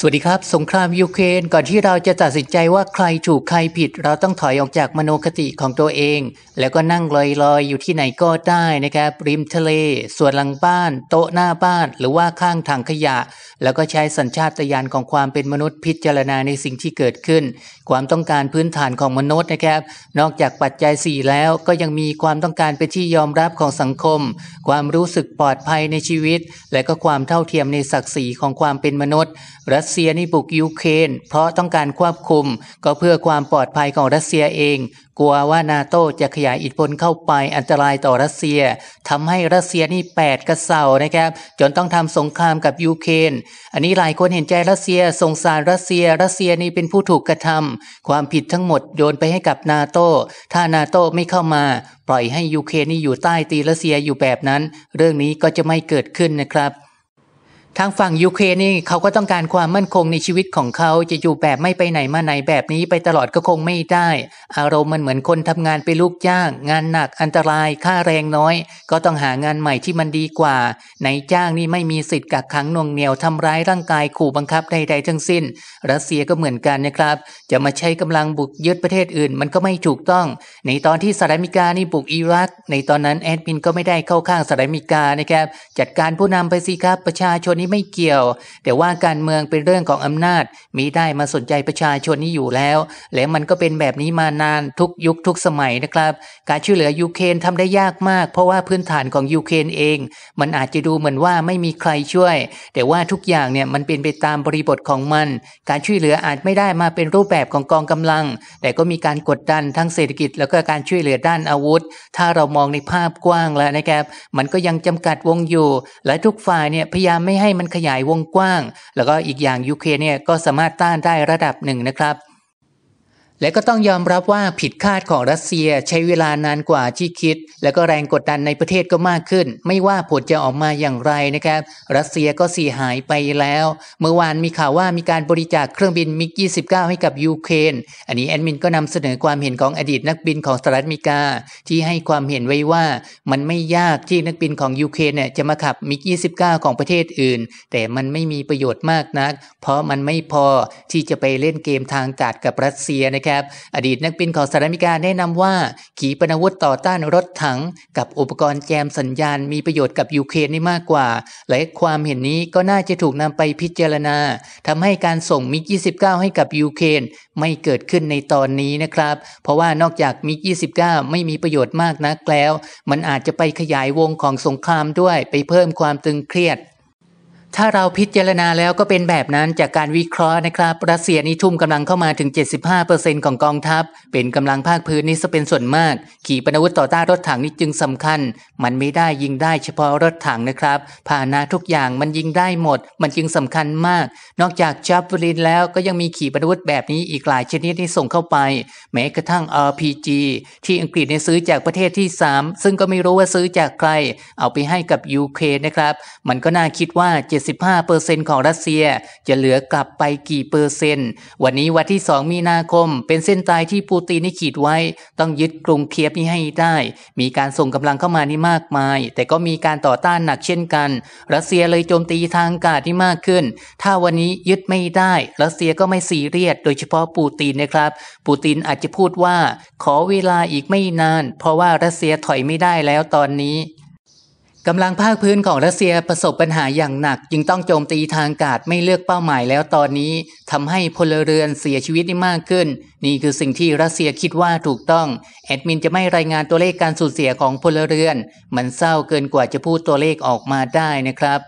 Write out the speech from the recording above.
สวัสดีครับสงครามยูเครนก่อนที่เราจะตัดสินใจว่าใครถูกใครผิด เราต้องถอยออกจากมโนคติของตัวเอง แล้วก็นั่งลอยๆ อยู่ที่ไหนก็ได้นะครับ ริมทะเล ส่วนหลังบ้าน โต๊ะหน้าบ้าน หรือว่าข้างถังขยะแล้วก็ใช้สัญชาตญาณของความเป็นมนุษย์พิจารณาในสิ่งที่เกิดขึ้น ความต้องการพื้นฐานของมนุษย์นะครับ นอกจากปัจจัย4แล้วก็ยังมีความต้องการเป็นที่ยอมรับของสังคม ความรู้สึกปลอดภัยในชีวิต และก็ความเท่าเทียมในศักดิ์ศรีของความเป็นมนุษย์ รัสเซียนี่บุกยูเครนเพราะต้องการควบคุม ก็เพื่อความปลอดภัยของรัสเซียเองกลัวว่านาโตจะขยายอิทธิพลเข้าไปอันตรายต่อรัสเซียทำให้รัสเซียนี่แปดกระเซานะครับ จนต้องทำสงครามกับยูเครน อันนี้หลายคนเห็นใจรัสเซีย สงสารรัสเซีย รัสเซียนี่เป็นผู้ถูกกระทำ ความผิดทั้งหมดโยนไปให้กับนาโต้ ถ้านาโต้ไม่เข้ามา ปล่อยให้ยูเครนนี่อยู่ใต้ตีรัสเซียอยู่แบบนั้น เรื่องนี้ก็จะไม่เกิดขึ้นนะครับทางฝั่งยูเครนนี่เขาก็ต้องการความมั่นคงในชีวิตของเขา จะอยู่แบบไม่ไปไหนมาไหน แบบนี้ไปตลอดก็คงไม่ได้ อารมณ์มันเหมือนคนทำงานไปลูกจ้าง งานหนักอันตรายค่าแรงน้อย ก็ต้องหางานใหม่ที่มันดีกว่าในจ้างนี่ไม่มีสิทธิ์ กักขังนวงเหนียวทำร้ายร่างกายขู่บังคับใด ๆ ทั้งสิ้น รัสเซียก็เหมือนกันนะครับ จะมาใช้กำลังบุกยึดประเทศอื่น มันก็ไม่ถูกต้อง ในตอนที่สหรัฐอเมริกานี่บุกอิรักในตอนนั้นแอดมินก็ไม่ได้เข้าข้างสหรัฐอเมริกานะครับจัดการผู้นำไปสิครับประชาชนนี่ไม่เกี่ยว แต่ว่าการเมืองเป็นเรื่องของอำนาจ มีได้มาสนใจประชาชนนี่อยู่แล้ว และมันก็เป็นแบบนี้มานานทุกยุคทุกสมัยนะครับ การช่วยเหลือยูเครนทำได้ยากมาก เพราะว่าพื้นฐานของยูเครนเอง มันอาจจะดูเหมือนว่าไม่มีใครช่วย แต่ว่าทุกอย่างเนี่ยมันเป็นไปตามบริบทของมัน การช่วยเหลืออาจไม่ได้มาเป็นรูปแบบของกองกำลัง แต่ก็มีการกดดันทั้งเศรษฐกิจ แล้วก็การช่วยเหลือด้านอาวุธ ถ้าเรามองในภาพกว้างแล้วนะครับ มันก็ยังจำกัดวงอยู่ และทุกฝ่ายเนี่ยพยายามไม่ให้ให้มันขยายวงกว้าง แล้วก็อีกอย่างยูเครนเนี่ยก็สามารถต้านได้ระดับหนึ่งนะครับและก็ต้องยอมรับว่าผิดคาดของรัสเซียใช้เวลานานกว่าที่คิด และก็แรงกดดันในประเทศก็มากขึ้น ไม่ว่าผลจะออกมาอย่างไรนะครับ รัสเซียก็เสียหายไปแล้ว เมื่อวานมีข่าวว่ามีการบริจาคเครื่องบินมิก29ให้กับยูเครนอันนี้แอดมินก็นำเสนอความเห็นของอดีตนักบินของสหรัฐอเมริกาที่ให้ความเห็นไว้ว่ามันไม่ยากที่นักบินของยูเครนเนี่ยจะมาขับมิก29ของประเทศอื่น แต่มันไม่มีประโยชน์มากนัก เพราะมันไม่พอที่จะไปเล่นเกมทางอากาศกับรัสเซียนะครับครับอดีตนักบินของสหรัฐอเมริกาแนะนำว่า ขีปนาวุธต่อต้านรถถังกับอุปกรณ์แจมสัญญาณมีประโยชน์กับยูเครนได้มากกว่า และความเห็นนี้ก็น่าจะถูกนำไปพิจารณา ทำให้การส่งมิก29 ให้กับยูเครนไม่เกิดขึ้นในตอนนี้นะครับ เพราะว่านอกจากมิก29 ไม่มีประโยชน์มากนักแล้ว มันอาจจะไปขยายวงของสงครามด้วย ไปเพิ่มความตึงเครียดถ้าเราพิจารณาแล้วก็เป็นแบบนั้นจากการวิเคราะห์นะครับรัสเซียนี่ทุ่มกำลังเข้ามาถึง 75%ของกองทัพ เป็นกำลังภาคพื้นนี่จะเป็นส่วนมาก ขี่ปนาวุธต่อต้านรถถังนี่จึงสำคัญ มันไม่ได้ยิงได้เฉพาะรถถังนะครับ พาหนะทุกอย่างมันยิงได้หมด มันจึงสำคัญมาก นอกจากจับบลินแล้ว ก็ยังมีขี่ปนาวุธแบบนี้อีกหลายชนิดที่ส่งเข้าไป แม้กระทั่ง RPG ที่อังกฤษเนี่ยซื้อจากประเทศที่ 3 ซึ่งก็ไม่รู้ว่าซื้อจากใคร เอาไปให้กับยูเครนนะครับ มันก็น่าคิดว่า75%ของรัสเซียจะเหลือกลับไปกี่เปอร์เซนต์วันนี้วันที่ 2 มีนาคม เป็นเส้นตายที่ปูตินได้ขีดไว้ ต้องยึดกรุงเคียบนี้ให้ได้ มีการส่งกำลังเข้ามานี่มากมาย แต่ก็มีการต่อต้านหนักเช่นกันรัสเซียเลยโจมตีทางอากาศที่มากขึ้น ถ้าวันนี้ยึดไม่ได้รัสเซียก็ไม่ซีเรียสโดยเฉพาะปูตินนะครับ ปูตินอาจจะพูดว่า ขอเวลาอีกไม่นาน เพราะว่ารัสเซียถอยไม่ได้แล้วตอนนี้กำลังภาคพื้นของรัสเซียประสบปัญหาอย่างหนัก จึงต้องโจมตีทางอากาศไม่เลือกเป้าหมายแล้วตอนนี้ทำให้พลเรือนเสียชีวิตได้มากขึ้น นี่คือสิ่งที่รัสเซียคิดว่าถูกต้อง แอดมินจะไม่รายงานตัวเลขการสูญเสียของพลเรือน มันเศร้าเกินกว่าจะพูดตัวเลขออกมาได้นะครับ